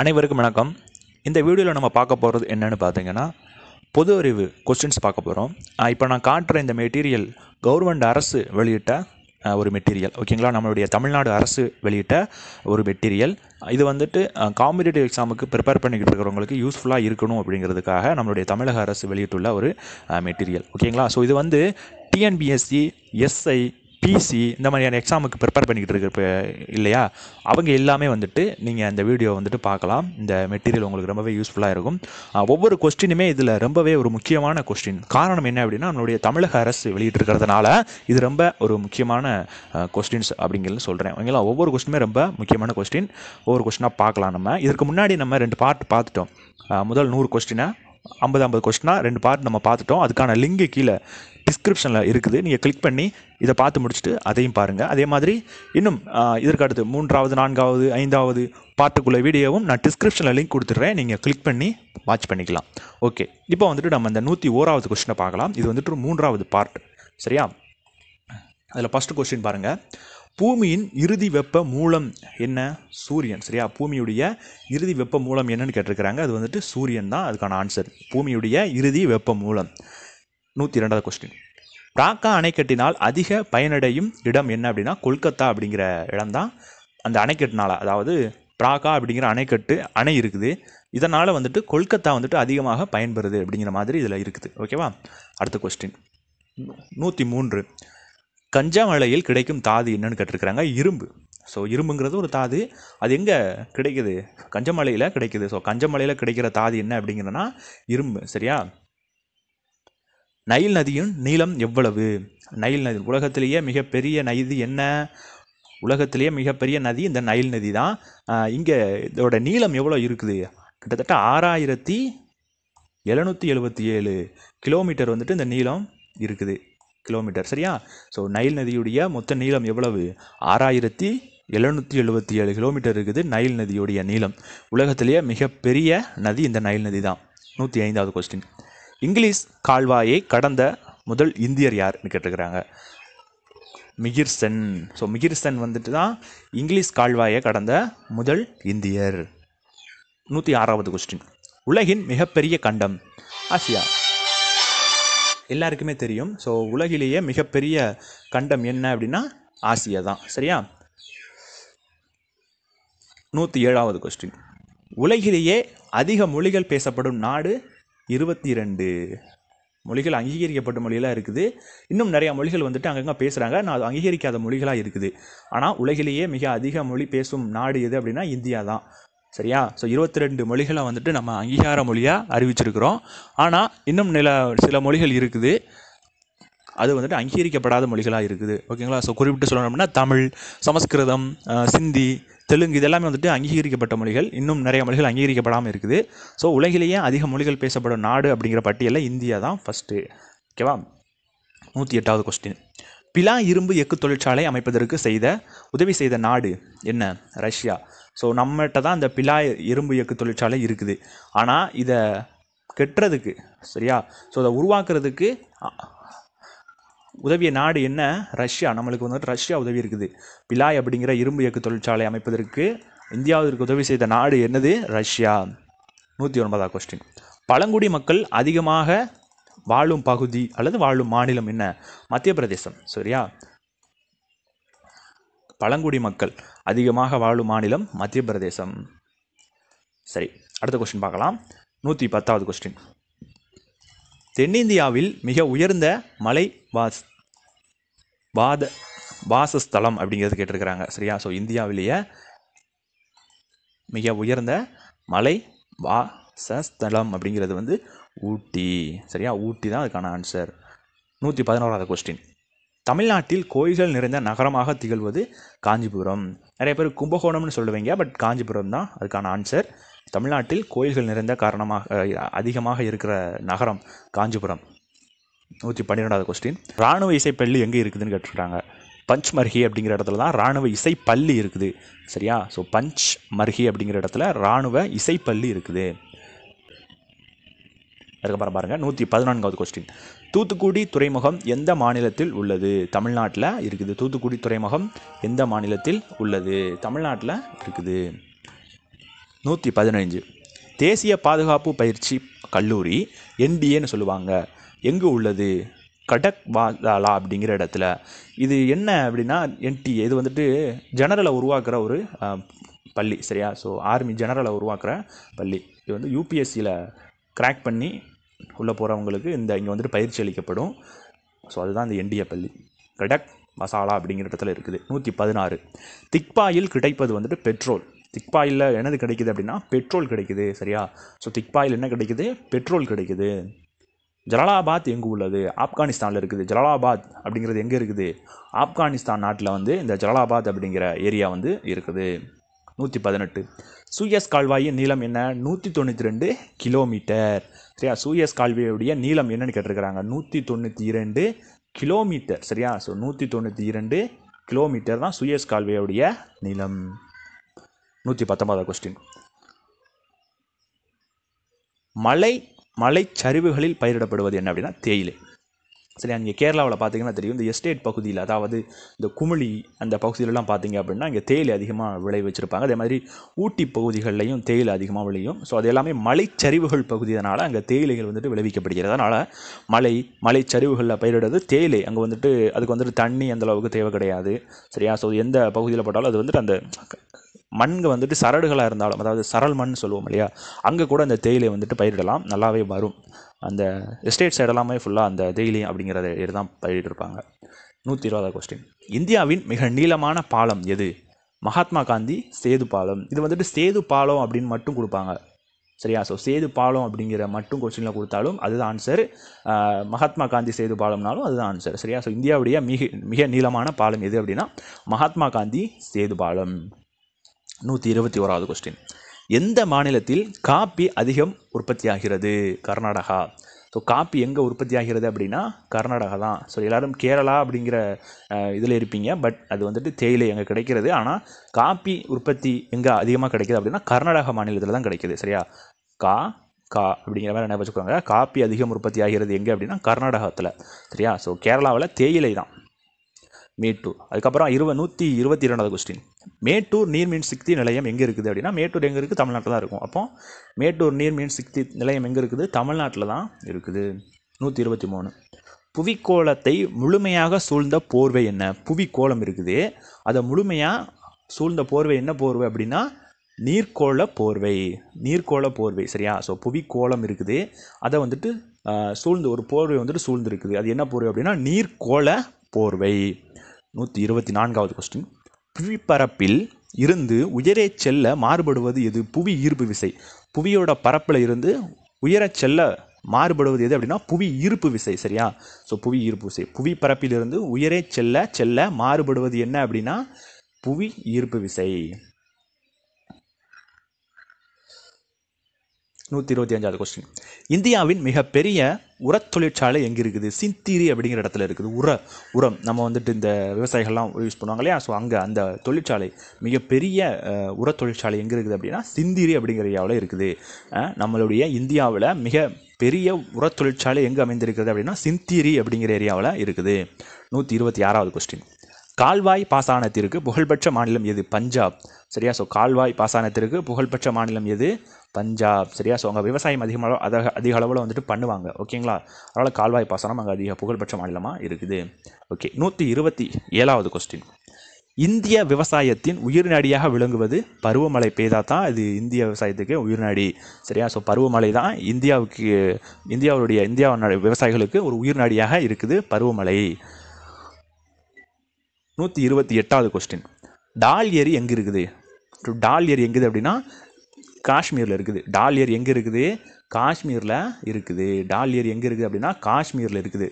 அனைவருக்கும் வணக்கம் இந்த வீடியோவில் நம்ம பார்க்க போகிறது என்னென்னு பார்த்தீங்கன்னா பொது அறிவு கொஸ்டின்ஸ் பார்க்க போகிறோம் இப்போ நான் காட்டுற இந்த மெட்டீரியல் கவர்மெண்ட் அரசு வெளியிட்ட ஒரு மெட்டீரியல் ஓகேங்களா நம்மளுடைய தமிழ்நாடு அரசு வெளியிட்ட ஒரு மெட்டீரியல் இது வந்துட்டு காம்படிட்டிவ் எக்ஸாமுக்கு ப்ரிப்பேர் பண்ணிக்கிட்டு இருக்கிறவங்களுக்கு யூஸ்ஃபுல்லாக இருக்கணும் அப்படிங்கிறதுக்காக நம்மளுடைய தமிழக அரசு வெளியிட்டுள்ள ஒரு மெட்டீரியல் ஓகேங்களா ஸோ இது வந்து டிஎன்பிஎஸ்சி எஸ்ஐ பிசி இந்த மாதிரியான எக்ஸாமுக்கு ப்ரிப்பேர் பண்ணிக்கிட்டு இருக்கிறப்ப இல்லையா அவங்க எல்லாமே வந்துட்டு நீங்கள் அந்த வீடியோ வந்துட்டு பார்க்கலாம் இந்த மெட்டீரியல் உங்களுக்கு ரொம்பவே யூஸ்ஃபுல்லாக இருக்கும் ஒவ்வொரு கொஸ்டினுமே இதில் ரொம்பவே ஒரு முக்கியமான கொஸ்டின் காரணம் என்ன அப்படின்னா நம்மளுடைய தமிழக அரசு வெளியிட்டிருக்கிறதுனால இது ரொம்ப ஒரு முக்கியமான கொஸ்டின்ஸ் அப்படிங்கிறது சொல்கிறேன் ஓகேங்களா ஒவ்வொரு கொஸ்டினுமே ரொம்ப முக்கியமான கொஸ்டின் ஒவ்வொரு கொஸ்டினாக பார்க்கலாம் நம்ம இதுக்கு முன்னாடி நம்ம ரெண்டு பார்ட் பார்த்துட்டோம் முதல் நூறு கொஸ்டினை ஐம்பது ஐம்பது கொஸ்டினாக ரெண்டு பார்ட் நம்ம பார்த்துட்டோம் அதுக்கான லிங்கு கீழே டிஸ்கிரிப்ஷனில் இருக்குது நீங்கள் கிளிக் பண்ணி இதை பார்த்து முடிச்சுட்டு அதையும் பாருங்கள் அதே மாதிரி இன்னும் இதற்கடுத்து மூன்றாவது நான்காவது ஐந்தாவது பார்த்துக்குள்ள வீடியோவும் நான் டிஸ்கிரிப்ஷனில் லிங்க் கொடுத்துட்றேன் நீங்கள் கிளிக் பண்ணி வாட்ச் பண்ணிக்கலாம் ஓகே இப்போ வந்துட்டு நம்ம இந்த நூற்றி ஓராவது கொஷினை பார்க்கலாம் இது வந்துட்டு மூன்றாவது பார்ட் சரியா அதில் ஃபஸ்ட்டு கொஸ்டின் பாருங்கள் பூமியின் இறுதி வெப்ப மூலம் என்ன சூரியன் சரியா பூமியுடைய இறுதி வெப்ப மூலம் என்னன்னு கேட்டிருக்கிறாங்க அது வந்துட்டு சூரியன் தான் அதுக்கான ஆன்சர் பூமியுடைய இறுதி வெப்ப மூலம் நூற்றி இரண்டாவது கொஸ்டின் ராக்கா அணைக்கட்டினால் அதிக பயனடையும் இடம் என்ன அப்படின்னா கொல்கத்தா அப்படிங்கிற இடம் தான் அந்த அணைக்கட்டினால் அதாவது ப்ராக்கா அப்படிங்கிற அணைக்கட்டு அணை இருக்குது இதனால் வந்துட்டு கொல்கத்தா வந்துட்டு அதிகமாக பயன்பெறுது அப்படிங்கிற மாதிரி இதில் இருக்குது ஓகேவா அடுத்த கொஸ்டின் நூற்றி மூன்று கஞ்சாமலையில் கிடைக்கும் தாது என்னன்னு கேட்டிருக்கிறாங்க இரும்பு ஸோ இரும்புங்கிறது ஒரு தாது அது எங்கே கிடைக்குது கஞ்சமலையில் கிடைக்குது ஸோ கஞ்சமலையில் கிடைக்கிற தாது என்ன அப்படிங்கிறனா இரும்பு சரியா நைல் நதியின் நீளம் எவ்வளவு நைல் நதி உலகத்திலேயே மிகப்பெரிய நதி என்ன உலகத்திலேயே மிகப்பெரிய நதி இந்த நைல் நதி தான் இங்கே இதோட நீளம் எவ்வளோ இருக்குது கிட்டத்தட்ட ஆறாயிரத்தி எழுநூற்றி எழுபத்தி ஏழு கிலோமீட்டர் வந்துட்டு இந்த நீளம் இருக்குது கிலோமீட்டர் சரியா ஸோ நைல் நதியுடைய மொத்த நீளம் எவ்வளவு ஆறாயிரத்தி எழுநூற்றி எழுபத்தி ஏழு கிலோமீட்டர் இருக்குது நைல் நதியுடைய நீளம் உலகத்திலேயே மிகப்பெரிய நதி இந்த நைல் நதி தான் நூற்றி ஐந்தாவது கொஸ்டின் இங்கிலீஷ் கால்வாயை கடந்த முதல் இந்தியர் யார் கேட்டிருக்கிறாங்க மிகிர் சென் ஸோ மிகிர் சென் வந்துட்டு தான் இங்கிலீஷ் கால்வாயை கடந்த முதல் இந்தியர் நூற்றி ஆறாவது கொஸ்டின் உலகின் மிகப்பெரிய கண்டம் ஆசியா எல்லாருக்குமே தெரியும் ஸோ உலகிலேயே மிகப்பெரிய கண்டம் என்ன அப்படின்னா ஆசியா தான் சரியா நூற்றி ஏழாவது கொஸ்டின் உலகிலேயே அதிக மொழிகள் பேசப்படும் நாடு இருபத்தி ரெண்டு மொழிகள் அங்கீகரிக்கப்பட்ட மொழிகளாக இருக்குது இன்னும் நிறையா மொழிகள் வந்துட்டு அங்கங்கே பேசுகிறாங்க நான் அது அங்கீகரிக்காத மொழிகளாக இருக்குது ஆனால் உலகிலேயே மிக அதிக மொழி பேசும் நாடு எது அப்படின்னா இந்தியா தான் சரியா ஸோ இருபத்தி ரெண்டு மொழிகளை வந்துட்டு நம்ம அங்கீகார மொழியாக அறிவிச்சிருக்கிறோம் ஆனால் இன்னும் நில சில மொழிகள் இருக்குது அது வந்துட்டு அங்கீகரிக்கப்படாத மொழிகளாக இருக்குது ஓகேங்களா ஸோ குறிப்பிட்டு சொல்லணும்னா தமிழ் சமஸ்கிருதம் சிந்தி தெலுங்கு இதெல்லாமே வந்துட்டு அங்கீகரிக்கப்பட்ட மொழிகள் இன்னும் நிறைய மொழிகள் அங்கீகரிக்கப்படாமல் இருக்குது ஸோ உலகிலேயே அதிக மொழிகள் பேசப்படும் நாடு அப்படிங்கிற பட்டியலில் இந்தியா தான் ஃபஸ்ட்டு ஓகேவா நூற்றி எட்டாவது கொஸ்டின் பிலா இரும்பு எஃகு தொழிற்சாலை அமைப்பதற்கு செய்த உதவி செய்த நாடு என்ன ரஷ்யா ஸோ நம்மகிட்ட தான் அந்த பிலா இரும்பு எஃகு தொழிற்சாலை இருக்குது ஆனால் இதை கெட்டுறதுக்கு சரியா ஸோ அதை உருவாக்குறதுக்கு உதவிய நாடு என்ன ரஷ்யா நம்மளுக்கு வந்துட்டு ரஷ்யா உதவி இருக்குது பிலாய் அப்படிங்கிற இரும்பு இயக்கு தொழிற்சாலை அமைப்பதற்கு இந்தியாவிற்கு உதவி செய்த நாடு என்னது ரஷ்யா நூற்றி ஒன்பதாவது கொஸ்டின் பழங்குடி மக்கள் அதிகமாக வாழும் பகுதி அல்லது வாழும் மாநிலம் என்ன மத்திய பிரதேசம் சரியா பழங்குடி மக்கள் அதிகமாக வாழும் மாநிலம் மத்திய பிரதேசம் சரி அடுத்த கொஸ்டின் பார்க்கலாம் நூற்றி பத்தாவது கொஸ்டின் தென்னிந்தியாவில் மிக உயர்ந்த மலை வாஸ் வாத வாசஸ்தலம் அப்படிங்கிறது கேட்டிருக்கிறாங்க சரியா ஸோ இந்தியாவிலேயே மிக உயர்ந்த மலை வாசஸ்தலம் அப்படிங்கிறது வந்து ஊட்டி சரியா ஊட்டி தான் அதுக்கான ஆன்சர் நூற்றி பதினோராவது கொஸ்டின் தமிழ்நாட்டில் கோயில்கள் நிறைந்த நகரமாக திகழ்வது காஞ்சிபுரம் நிறைய பேர் கும்பகோணம்னு சொல்லுவீங்க பட் காஞ்சிபுரம் தான் அதுக்கான ஆன்சர் தமிழ்நாட்டில் கோயில்கள் நிறைந்த காரணமாக அதிகமாக இருக்கிற நகரம் காஞ்சிபுரம் நூற்றி பன்னிரெண்டாவது கொஸ்டின் ராணுவ இசைப்பள்ளி எங்கே இருக்குதுன்னு கேட்டுருக்காங்க பஞ்ச் மர்ஹி அப்படிங்கிற இடத்துல தான் ராணுவ இசைப்பள்ளி இருக்குது சரியா ஸோ பஞ்ச் மர்ஹி அப்படிங்கிற இடத்துல ராணுவ இசைப்பள்ளி இருக்குது அதுக்கப்புறம் பாருங்கள் நூற்றி பதினான்காவது கொஸ்டின் தூத்துக்குடி துறைமுகம் எந்த மாநிலத்தில் உள்ளது தமிழ்நாட்டில் இருக்குது தூத்துக்குடி துறைமுகம் எந்த மாநிலத்தில் உள்ளது தமிழ்நாட்டில் இருக்குது நூற்றி பதினைஞ்சு தேசிய பாதுகாப்பு பயிற்சி கல்லூரி என்டிஏன்னு சொல்லுவாங்க எங்கே உள்ளது கடக் வாதாலா அப்படிங்கிற இடத்துல இது என்ன அப்படின்னா என்டிஏ இது வந்துட்டு ஜெனரலை உருவாக்குற ஒரு பள்ளி சரியா ஸோ ஆர்மி ஜெனரலை உருவாக்குற பள்ளி இது வந்து யூபிஎஸ்சியில் கிராக் பண்ணி உள்ளே போகிறவங்களுக்கு இந்த இங்கே வந்துட்டு பயிற்சி அளிக்கப்படும் ஸோ அதுதான் இந்த என்டிஏ பள்ளி கடக் மசாலா அப்படிங்கிற இடத்துல இருக்குது நூற்றி பதினாறு திக்பாயில் கிடைப்பது வந்துட்டு பெட்ரோல் திக்பாயில் என்னது கிடைக்குது அப்படின்னா பெட்ரோல் கிடைக்குது சரியா ஸோ திக்பாயில் என்ன கிடைக்குது பெட்ரோல் கிடைக்குது ஜலாலாபாத் எங்கு உள்ளது ஆப்கானிஸ்தானில் இருக்குது ஜலாலாபாத் அப்படிங்கிறது எங்கே இருக்குது ஆப்கானிஸ்தான் நாட்டில் வந்து இந்த ஜலாலாபாத் அப்படிங்கிற ஏரியா வந்து இருக்குது நூற்றி பதினெட்டு சூயஸ் கால்வாயின் நீளம் என்ன நூற்றி தொண்ணூற்றி ரெண்டு கிலோமீட்டர் சரியா சூயஸ் கால்வாயுடைய நீளம் என்னன்னு கேட்டிருக்கிறாங்க நூற்றி தொண்ணூற்றி இரண்டு கிலோமீட்டர் சரியா ஸோ நூற்றி தொண்ணூற்றி இரண்டு கிலோமீட்டர் தான் சுயஸ் கால்வையுடைய நீளம் நூற்றி பத்தொன்பதாவது கொஸ்டின் மலை மலைச்சரிவுகளில் பயிரிடப்படுவது என்ன அப்படின்னா தேயிலை சரி அங்கே கேரளாவில் பார்த்தீங்கன்னா தெரியும் இந்த எஸ்டேட் பகுதியில் அதாவது இந்த குமிழி அந்த பகுதியிலலாம் பார்த்தீங்க அப்படின்னா இங்கே தேயிலை அதிகமாக விளை வச்சுருப்பாங்க அதே மாதிரி ஊட்டி பகுதிகளிலையும் தேயிலை அதிகமாக விளையும் ஸோ அது எல்லாமே மலைச்சரிவுகள் பகுதியினால் அங்கே தேயிலைகள் வந்துட்டு விளைவிக்கப்படுகிறது அதனால் மலை மலைச்சரிவுகளில் பயிரிடுறது தேயிலை அங்கே வந்துட்டு அதுக்கு வந்துட்டு தண்ணி அந்த அளவுக்கு தேவை கிடையாது சரியா ஸோ எந்த பகுதியில் போட்டாலும் அது வந்துட்டு அந்த மண்கள் வந்துட்டு சரடுகளாக இருந்தாலும் அதாவது சரல் மண் சொல்லுவோம் இல்லையா அங்கே கூட அந்த தேயிலை வந்துட்டு பயிரிடலாம் நல்லாவே வரும் அந்த எஸ்டேட் சைடெல்லாமே ஃபுல்லாக அந்த தேயிலை அப்படிங்கிறத தான் பயிரிட்டிருப்பாங்க நூற்றி இருபதாவது கொஸ்டின் இந்தியாவின் மிக நீளமான பாலம் எது மகாத்மா காந்தி சேது பாலம் இது வந்துட்டு சேது பாலம் அப்படின்னு மட்டும் கொடுப்பாங்க சரியா ஸோ சேது பாலம் அப்படிங்கிற மட்டும் கொஸ்டினில் கொடுத்தாலும் அதுதான் ஆன்சர் மகாத்மா காந்தி சேது பாலம்னாலும் அதுதான் ஆன்சர் சரியா ஸோ இந்தியாவுடைய மிக மிக நீளமான பாலம் எது அப்படின்னா மகாத்மா காந்தி சேது பாலம் நூற்றி இருபத்தி ஓராவது கொஸ்டின் எந்த மாநிலத்தில் காப்பி அதிகம் உற்பத்தி ஆகிறது கர்நாடகா ஸோ காப்பி எங்கே உற்பத்தி ஆகிறது அப்படின்னா கர்நாடகா தான் ஸோ எல்லோரும் கேரளா அப்படிங்கிற இதில் இருப்பீங்க பட் அது வந்துட்டு தேயிலை எங்கே கிடைக்கிறது ஆனால் காப்பி உற்பத்தி எங்கே அதிகமாக கிடைக்கிது அப்படின்னா கர்நாடகா மாநிலத்தில் தான் கிடைக்கிது சரியா கா கா அப்படிங்கிற மாதிரி என்ன வச்சுக்கோங்க காப்பி அதிகம் உற்பத்தி ஆகிறது எங்கே அப்படின்னா கர்நாடகத்தில் சரியா ஸோ கேரளாவில் தேயிலை தான் மீட்டு அதுக்கப்புறம் இருவ நூற்றி இருபத்தி இரண்டாவது கொஸ்டின் மேட்டூர் நீர்மின் சக்தி நிலையம் எங்கே இருக்குது அப்படின்னா மேட்டூர் எங்கே இருக்குது தமிழ்நாட்டில் தான் இருக்கும் அப்போ மேட்டூர் நீர்மின் சக்தி நிலையம் எங்கே இருக்குது தமிழ்நாட்டில் தான் இருக்குது நூற்றி இருபத்தி மூணு புவிக்கோளத்தை முழுமையாக சூழ்ந்த போர்வை என்ன புவிக்கோளம் இருக்குது அதை முழுமையாக சூழ்ந்த போர்வை என்ன போர்வை அப்படின்னா நீர்க்கோள போர்வை நீர்க்கோள போர்வை சரியா ஸோ புவிக்கோளம் இருக்குது அதை வந்துட்டு சூழ்ந்து ஒரு போர்வை வந்துட்டு சூழ்ந்திருக்குது அது என்ன போர்வை அப்படின்னா நீர்க்கோள போர்வை நூற்றி இருபத்தி நான்காவது கொஸ்டின் புவிப்பரப்பில் இருந்து உயரே செல்ல மாறுபடுவது எது புவி ஈர்ப்பு விசை புவியோட பரப்பில் இருந்து உயர செல்ல மாறுபடுவது எது அப்படின்னா புவி ஈர்ப்பு விசை சரியா ஸோ புவி ஈர்ப்பு விசை புவி பரப்பிலிருந்து உயரே செல்ல செல்ல மாறுபடுவது என்ன அப்படின்னா புவி ஈர்ப்பு விசை நூற்றி இருபத்தி அஞ்சாவது கொஸ்டின் இந்தியாவின் மிகப்பெரிய உர தொழிற்சாலை எங்கே இருக்குது சிந்திரி அப்படிங்கிற இடத்துல இருக்குது உர உரம் நம்ம வந்துட்டு இந்த விவசாயிகள்லாம் யூஸ் பண்ணுவாங்க இல்லையா ஸோ அங்கே அந்த தொழிற்சாலை மிகப்பெரிய உர தொழிற்சாலை எங்கே இருக்குது அப்படின்னா சிந்திரி அப்படிங்கிற ஏரியாவில் இருக்குது நம்மளுடைய இந்தியாவில் மிக பெரிய உர தொழிற்சாலை எங்கே அமைந்திருக்கிறது அப்படின்னா சிந்திரி அப்படிங்கிற ஏரியாவில் இருக்குது நூற்றி இருபத்தி ஆறாவது கொஸ்டின் கால்வாய் பாசானத்திற்கு புகழ்பெற்ற மாநிலம் எது பஞ்சாப் சரியா ஸோ கால்வாய் பாசானத்திற்கு புகழ்பெற்ற மாநிலம் எது பஞ்சாப் சரியா ஸோ அங்கே விவசாயம் அதிகமாக அத அதிக அளவில் வந்துட்டு பண்ணுவாங்க ஓகேங்களா அதனால் கால்வாய் பாசனம் அங்கே அதிக புகழ்பெற்ற மாநிலமாக இருக்குது ஓகே நூற்றி இருபத்தி ஏழாவது கொஸ்டின் இந்திய விவசாயத்தின் உயிர்நாடியாக விளங்குவது பருவமழை பெய்தா தான் இது இந்திய விவசாயத்துக்கு உயிர்நாடி சரியா ஸோ பருவமழை தான் இந்தியாவுக்கு இந்தியாவுடைய இந்தியா விவசாயிகளுக்கு ஒரு உயிர்நாடியாக இருக்குது பருவமழை நூற்றி இருபத்தி எட்டாவது கொஸ்டின் டால் ஏரி எங்கே இருக்குது டால் ஏரி எங்குது அப்படின்னா காஷ்மீரில் இருக்குது டால் எங்கே இருக்குது காஷ்மீரில் இருக்குது டால் எங்கே இருக்குது அப்படின்னா காஷ்மீரில் இருக்குது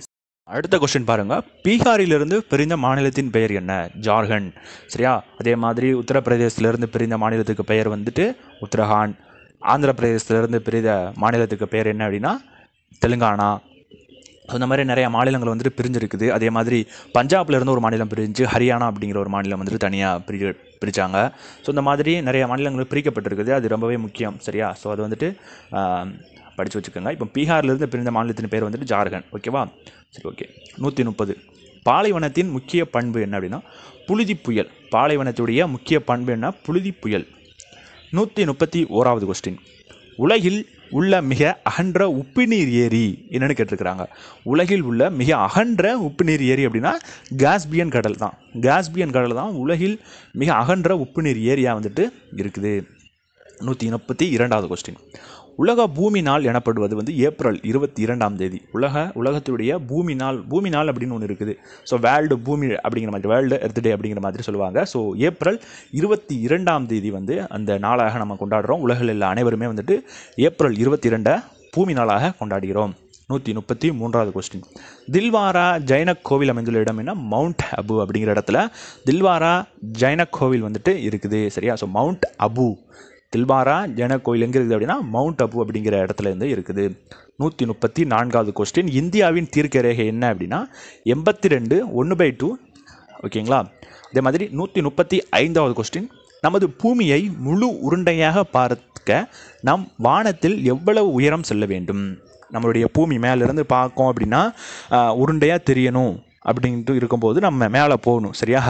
அடுத்த கொஸ்டின் பாருங்கள் பீகாரிலிருந்து பிரிந்த மாநிலத்தின் பெயர் என்ன ஜார்க்கண்ட் சரியா அதே மாதிரி உத்தரப்பிரதேசத்திலிருந்து பிரிந்த மாநிலத்துக்கு பெயர் வந்துட்டு உத்தரகாண்ட் ஆந்திர பிரதேசத்திலிருந்து பிரிந்த மாநிலத்துக்கு பெயர் என்ன அப்படின்னா தெலுங்கானா அந்த மாதிரி நிறையா மாநிலங்கள் வந்துட்டு பிரிஞ்சிருக்குது அதே மாதிரி பஞ்சாப்லேருந்து ஒரு மாநிலம் பிரிஞ்சு ஹரியானா அப்படிங்கிற ஒரு மாநிலம் வந்துட்டு தனியாக பிரி பிரித்தாங்க ஸோ இந்த மாதிரி நிறைய மாநிலங்கள் பிரிக்கப்பட்டிருக்குது அது ரொம்பவே முக்கியம் சரியா ஸோ அது வந்துட்டு படித்து வச்சுக்கோங்க இப்போ பீகார்லேருந்து பிரிந்த மாநிலத்தின் பேர் வந்துட்டு ஜார்க்கண்ட் ஓகேவா சரி ஓகே நூற்றி முப்பது பாலைவனத்தின் முக்கிய பண்பு என்ன அப்படின்னா புழுதி புயல் பாலைவனத்துடைய முக்கிய பண்பு என்ன புழுதி புயல் நூற்றி முப்பத்தி ஓராவது கொஸ்டின் உலகில் உள்ள மிக அகன்ற உப்புநீர் ஏரி என்னென்னு கேட்டிருக்கிறாங்க உலகில் உள்ள மிக அகன்ற உப்புநீர் ஏரி அப்படின்னா காஸ்பியன் கடல் தான் காஸ்பியன் கடல் தான் உலகில் மிக அகன்ற உப்புநீர் ஏரியாக வந்துட்டு இருக்குது நூற்றி முப்பத்தி இரண்டாவது கொஸ்டின் உலக பூமி நாள் எனப்படுவது வந்து ஏப்ரல் இருபத்தி இரண்டாம் தேதி உலக உலகத்துடைய பூமி நாள் பூமி நாள் அப்படின்னு ஒன்று இருக்குது ஸோ வேர்ல்டு பூமி அப்படிங்கிற மாதிரி வேர்ல்டு எர்த் டே அப்படிங்கிற மாதிரி சொல்லுவாங்க ஸோ ஏப்ரல் இருபத்தி இரண்டாம் தேதி வந்து அந்த நாளாக நம்ம கொண்டாடுறோம் உலகில் உள்ள அனைவருமே வந்துட்டு ஏப்ரல் இருபத்தி இரண்டை பூமி நாளாக கொண்டாடுகிறோம் நூற்றி முப்பத்தி மூன்றாவது கொஸ்டின் தில்வாரா ஜைன கோவில் அமைந்துள்ள இடம் என்ன மவுண்ட் அபு அப்படிங்கிற இடத்துல தில்வாரா ஜைன கோவில் வந்துட்டு இருக்குது சரியா ஸோ மவுண்ட் அபு தில்வாரா ஜன கோயில் எங்கே இருக்குது அப்படின்னா மவுண்ட் அபு அப்படிங்கிற இடத்துல இருந்து இருக்குது நூற்றி முப்பத்தி நான்காவது கொஸ்டின் இந்தியாவின் தீர்க்க ரேகை என்ன அப்படின்னா எண்பத்தி ரெண்டு ஒன்று பை டூ ஓகேங்களா அதே மாதிரி நூற்றி முப்பத்தி ஐந்தாவது கொஸ்டின் நமது பூமியை முழு உருண்டையாக பார்க்க நாம் வானத்தில் எவ்வளவு உயரம் செல்ல வேண்டும் நம்மளுடைய பூமி மேலேருந்து பார்க்கோம் அப்படின்னா உருண்டையாக தெரியணும் அப்படின்ட்டு இருக்கும்போது நம்ம மேலே போகணும் சரியா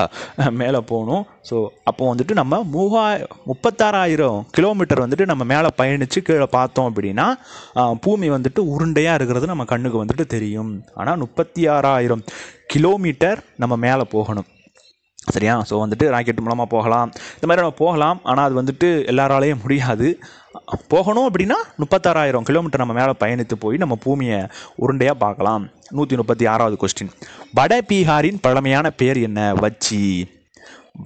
மேலே போகணும் ஸோ அப்போ வந்துட்டு நம்ம மூவா முப்பத்தாறாயிரம் கிலோமீட்டர் வந்துட்டு நம்ம மேலே பயணித்து கீழே பார்த்தோம் அப்படின்னா பூமி வந்துட்டு உருண்டையாக இருக்கிறது நம்ம கண்ணுக்கு வந்துட்டு தெரியும் ஆனால் முப்பத்தி ஆறாயிரம் கிலோமீட்டர் நம்ம மேலே போகணும் சரியா ஸோ வந்துட்டு ராக்கெட் மூலமாக போகலாம் இந்த மாதிரி நம்ம போகலாம் ஆனால் அது வந்துட்டு எல்லாராலேயும் முடியாது போகணும் அப்படின்னா முப்பத்தாறாயிரம் கிலோமீட்டர் நம்ம மேலே பயணித்து போய் நம்ம பூமியை உருண்டையாக பார்க்கலாம் நூற்றி முப்பத்தி ஆறாவது கொஸ்டின் வட பீகாரின் பழமையான பேர் என்ன வச்சி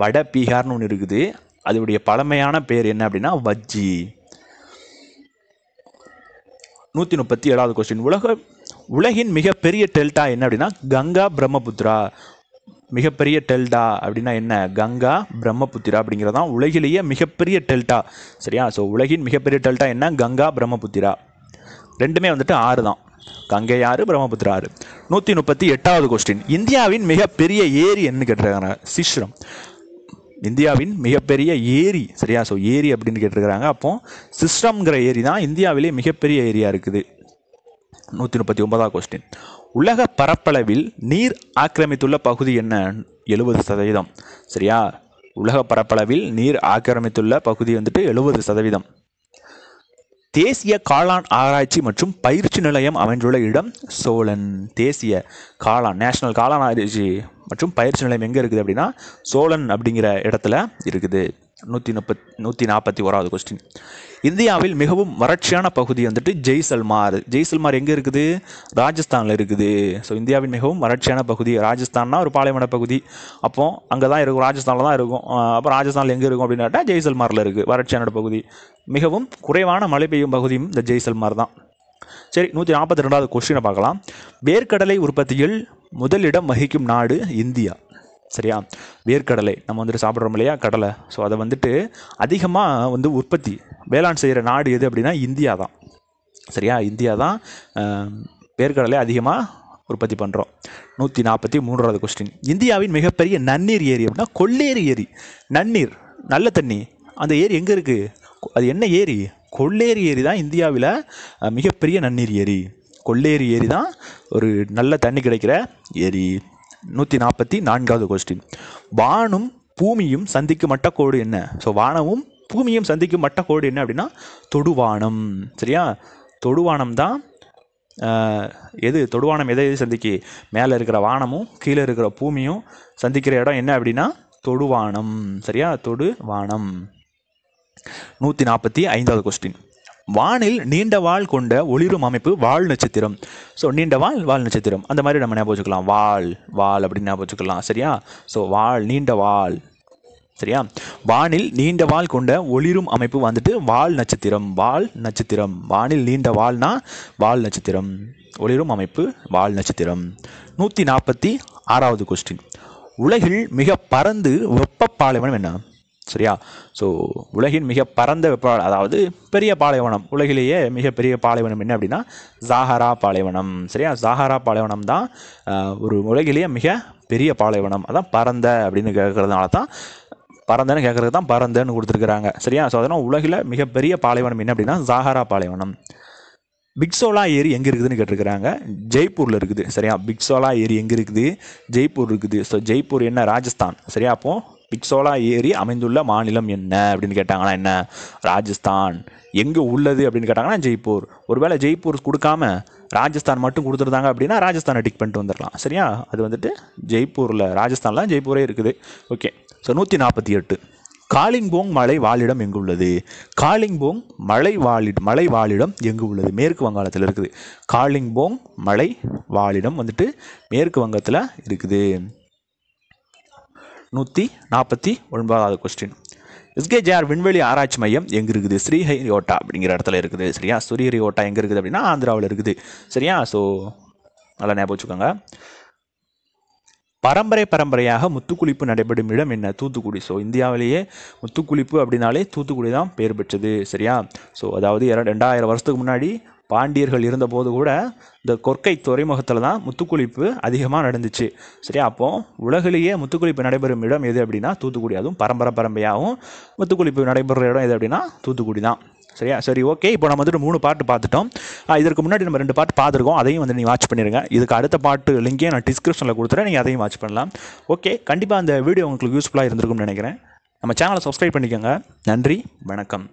வட பீகார்னு ஒன்று இருக்குது அதனுடைய பழமையான பேர் என்ன அப்படின்னா வஜ்ஜி நூற்றி முப்பத்தி ஏழாவது கொஸ்டின் உலக உலகின் மிகப்பெரிய டெல்டா என்ன அப்படின்னா கங்கா பிரம்மபுத்ரா மிகப்பெரிய டெல்டா அப்படின்னா என்ன கங்கா பிரம்மபுத்திரா தான் உலகிலேயே மிகப்பெரிய டெல்டா சரியா ஸோ உலகின் மிகப்பெரிய டெல்டா என்ன கங்கா பிரம்மபுத்திரா ரெண்டுமே வந்துட்டு ஆறு தான் கங்கை ஆறு பிரம்மபுத்திரா ஆறு நூற்றி முப்பத்தி எட்டாவது கொஸ்டின் இந்தியாவின் மிகப்பெரிய ஏரி என்ன கேட்டிருக்காங்க சிஸ்ரம் இந்தியாவின் மிகப்பெரிய ஏரி சரியா ஸோ ஏரி அப்படின்னு கேட்டிருக்கிறாங்க அப்போ சிஸ்ரம்ங்கிற ஏரி தான் இந்தியாவிலேயே மிகப்பெரிய ஏரியா இருக்குது நூற்றி முப்பத்தி ஒன்பதாவது கொஸ்டின் உலக பரப்பளவில் நீர் ஆக்கிரமித்துள்ள பகுதி என்ன எழுபது சதவீதம் சரியா உலக பரப்பளவில் நீர் ஆக்கிரமித்துள்ள பகுதி வந்துட்டு எழுபது சதவீதம் தேசிய காளான் ஆராய்ச்சி மற்றும் பயிற்சி நிலையம் அமைந்துள்ள இடம் சோழன் தேசிய காளான் நேஷனல் காளான் ஆராய்ச்சி மற்றும் பயிற்சி நிலையம் எங்கே இருக்குது அப்படின்னா சோழன் அப்படிங்கிற இடத்துல இருக்குது நூற்றி முப்பத் நூற்றி நாற்பத்தி ஓராவது கொஸ்டின் இந்தியாவில் மிகவும் வறட்சியான பகுதி வந்துட்டு ஜெய்சல்மார் ஜெய்சல்மார் எங்கே இருக்குது ராஜஸ்தானில் இருக்குது ஸோ இந்தியாவின் மிகவும் வறட்சியான பகுதி ராஜஸ்தான்னா ஒரு பாலைவன பகுதி அப்போ அங்கே தான் இருக்கும் ராஜஸ்தானில் தான் இருக்கும் அப்போ ராஜஸ்தானில் எங்கே இருக்கும் அப்படின்னாட்டா ஜெய்சல்மாரில் இருக்குது வறட்சியான பகுதி மிகவும் குறைவான மழை பெய்யும் பகுதியும் இந்த ஜெய்சல்மார் தான் சரி நூற்றி நாற்பத்தி ரெண்டாவது கொஸ்டினை பார்க்கலாம் வேர்க்கடலை உற்பத்தியில் முதலிடம் வகிக்கும் நாடு இந்தியா சரியா வேர்க்கடலை நம்ம வந்துட்டு சாப்பிட்றோம் இல்லையா கடலை ஸோ அதை வந்துட்டு அதிகமாக வந்து உற்பத்தி வேளாண் செய்கிற நாடு எது அப்படின்னா இந்தியா தான் சரியா இந்தியா தான் வேர்க்கடலை அதிகமாக உற்பத்தி பண்ணுறோம் நூற்றி நாற்பத்தி மூன்றாவது கொஸ்டின் இந்தியாவின் மிகப்பெரிய நன்னீர் ஏரி அப்படின்னா கொள்ளேரி ஏரி நன்னீர் நல்ல தண்ணி அந்த ஏரி எங்கே இருக்குது அது என்ன ஏரி கொள்ளேரி ஏரி தான் இந்தியாவில் மிகப்பெரிய நன்னீர் ஏரி கொள்ளேரி ஏரி தான் ஒரு நல்ல தண்ணி கிடைக்கிற ஏரி நூற்றி நாற்பத்தி நான்காவது கொஸ்டின் வானும் பூமியும் சந்திக்கும் மட்டக்கோடு என்ன ஸோ வானமும் பூமியும் சந்திக்கும் மட்டக்கோடு என்ன அப்படின்னா தொடுவானம் சரியா தொடுவானம் தான் எது தொடுவானம் எதை எது சந்திக்கு மேலே இருக்கிற வானமும் கீழே இருக்கிற பூமியும் சந்திக்கிற இடம் என்ன அப்படின்னா தொடுவானம் சரியா தொடுவானம் நூற்றி நாற்பத்தி ஐந்தாவது கொஸ்டின் வானில் நீண்ட வாழ் கொண்ட ஒளிரும் அமைப்பு வால் நட்சத்திரம் ஸோ நீண்ட வாழ் வால் நட்சத்திரம் அந்த மாதிரி நம்ம ஞாபகம் வச்சுக்கலாம் வால் வால் அப்படின்னு ஞாபகம் வச்சுக்கலாம் சரியா ஸோ வால் நீண்ட வால் சரியா வானில் நீண்ட வால் கொண்ட ஒளிரும் அமைப்பு வந்துட்டு வால் நட்சத்திரம் வால் நட்சத்திரம் வானில் நீண்ட வால்னா வால் நட்சத்திரம் ஒளிரும் அமைப்பு வால் நட்சத்திரம் நூற்றி நாற்பத்தி ஆறாவது கொஸ்டின் உலகில் மிக பறந்து வெப்ப பாலைவனம் என்ன சரியா ஸோ உலகின் மிக பரந்த வெப்ப அதாவது பெரிய பாலைவனம் உலகிலேயே மிகப்பெரிய பாலைவனம் என்ன அப்படின்னா ஜாகரா பாலைவனம் சரியா ஜாகரா பாலைவனம் தான் ஒரு உலகிலேயே மிக பெரிய பாலைவனம் அதான் பரந்த அப்படின்னு கேட்குறதுனால தான் பறந்தன்னு கேட்குறது தான் பரந்தன்னு கொடுத்துருக்குறாங்க சரியா ஸோ அதனால் உலகில் மிகப்பெரிய பாலைவனம் என்ன அப்படின்னா ஜாகரா பாலைவனம் பிக்சோலா ஏரி எங்கே இருக்குதுன்னு கேட்டிருக்கிறாங்க ஜெய்ப்பூரில் இருக்குது சரியா பிக்சோலா ஏரி எங்கே இருக்குது ஜெய்ப்பூர் இருக்குது ஸோ ஜெய்ப்பூர் என்ன ராஜஸ்தான் சரியா அப்போது பிக்சோலா ஏரி அமைந்துள்ள மாநிலம் என்ன அப்படின்னு கேட்டாங்கன்னா என்ன ராஜஸ்தான் எங்கே உள்ளது அப்படின்னு கேட்டாங்கன்னா ஜெய்ப்பூர் ஒருவேளை ஜெய்ப்பூர் கொடுக்காம ராஜஸ்தான் மட்டும் கொடுத்துருந்தாங்க அப்படின்னா ராஜஸ்தானை டிக் பண்ணிட்டு வந்துடலாம் சரியா அது வந்துட்டு ஜெய்ப்பூரில் ராஜஸ்தானில் ஜெய்ப்பூரே இருக்குது ஓகே ஸோ நூற்றி நாற்பத்தி எட்டு காலிம்போங் மலை வாழிடம் எங்கு உள்ளது காலிங்போங் மலை வாழி மலை வாழிடம் எங்கு உள்ளது மேற்கு வங்காளத்தில் இருக்குது காலிங்போங் மலை வாழிடம் வந்துட்டு மேற்கு வங்கத்தில் இருக்குது நூற்றி நாற்பத்தி ஒன்பதாவது கொஸ்டின் எஸ்கேஜேஆர் விண்வெளி ஆராய்ச்சி மையம் எங்கே இருக்குது ஸ்ரீஹரியோட்டா அப்படிங்கிற இடத்துல இருக்குது சரியா ஸ்ரீஹரியோட்டா எங்கே இருக்குது அப்படின்னா ஆந்திராவில் இருக்குது சரியா ஸோ நல்லா ஞாபகம் வச்சுக்கோங்க பரம்பரை பரம்பரையாக முத்துக்குளிப்பு நடைபெறும் இடம் என்ன தூத்துக்குடி ஸோ இந்தியாவிலேயே முத்துக்குளிப்பு அப்படின்னாலே தூத்துக்குடி தான் பெயர் பெற்றது சரியா ஸோ அதாவது ரெண்டாயிரம் வருஷத்துக்கு முன்னாடி பாண்டியர்கள் இருந்தபோது கூட இந்த கொற்கை துறைமுகத்தில் தான் முத்துக்குளிப்பு அதிகமாக நடந்துச்சு சரியா அப்போது உலகிலேயே முத்துக்குளிப்பு நடைபெறும் இடம் எது அப்படின்னா தூத்துக்குடி அதுவும் பரம்பரை பரம்பையாகவும் முத்துக்குளிப்பு நடைபெறுற இடம் எது அப்படின்னா தூத்துக்குடி தான் சரியா சரி ஓகே இப்போ நம்ம வந்துட்டு மூணு பாட்டு பார்த்துட்டோம் இதற்கு முன்னாடி நம்ம ரெண்டு பாட்டு பார்த்துருக்கோம் அதையும் வந்து நீங்கள் வாட்ச் பண்ணிடுங்க இதுக்கு அடுத்த பாட்டு லிங்கே நான் டிஸ்கிரிப்ஷனில் கொடுத்துறேன் நீங்கள் அதையும் வாட்ச் பண்ணலாம் ஓகே கண்டிப்பாக அந்த வீடியோ உங்களுக்கு யூஸ்ஃபுல்லாக இருந்திருக்கும்னு நினைக்கிறேன் நம்ம சேனலை சப்ஸ்கிரைப் பண்ணிக்கோங்க நன்றி வணக்கம்